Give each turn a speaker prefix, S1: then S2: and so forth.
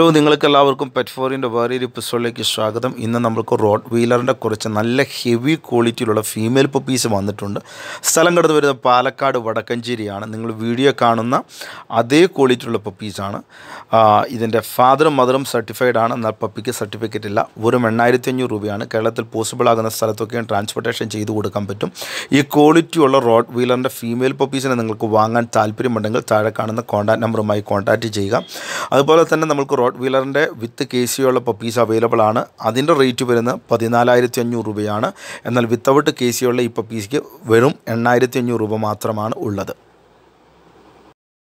S1: hello എല്ലാവർക്കും പെറ്റ്ഫോറിൻ്റെ വേറെ ഒരു എപ്പിസോഡിലേക്ക് സ്വാഗതം ഇന്ന് നമ്മൾക്ക് റോഡ് വീലറിൻ്റെ കുറച്ച് നല്ല ഹെവി ക്വാളിറ്റിയിലുള്ള ഫീമെയിൽ പപ്പീസ് വന്നിട്ടുണ്ട് സ്ഥലം കടന്നു വരുന്ന പാലക്കാട് വടക്കഞ്ചേരിയാണ് നിങ്ങൾ വീഡിയോ കാണുന്ന അതേ ക്വാളിറ്റിയുള്ള പപ്പീസാണ് ഇതിൻ്റെ ഫാദറും മദറും സർട്ടിഫൈഡ് ആണ് എന്നാൽ പപ്പിക്ക് സർട്ടിഫിക്കറ്റ് ഇല്ല വെറും എണ്ണായിരത്തി അഞ്ഞൂറ് രൂപയാണ് കേരളത്തിൽ പോസിബിൾ ആകുന്ന സ്ഥലത്തൊക്കെയും ട്രാൻസ്പോർട്ടേഷൻ ചെയ്തു കൊടുക്കാൻ പറ്റും ഈ ക്വാളിറ്റിയുള്ള റോഡ് വീലറിൻ്റെ ഫീമെയിൽ പപ്പീസിനെ നിങ്ങൾക്ക് വാങ്ങാൻ താല്പര്യമുണ്ടെങ്കിൽ താഴെ കാണുന്ന കോൺടാക്റ്റ് നമ്പറുമായി കോൺടാക്റ്റ് ചെയ്യുക അതുപോലെ തന്നെ നമുക്ക് റോഡ് ലോഡ് വീലറിൻ്റെ വിത്ത് കെ സിയുള്ള പപ്പീസ് അവൈലബിൾ ആണ് അതിൻ്റെ റേറ്റ് വരുന്നത് പതിനാലായിരത്തി അഞ്ഞൂറ് രൂപയാണ് എന്നാൽ വിത്തൗട്ട് കെ സിയുള്ള ഈ പപ്പീസിക്ക് വെറും എണ്ണായിരത്തി അഞ്ഞൂറ് രൂപ മാത്രമാണ് ഉള്ളത്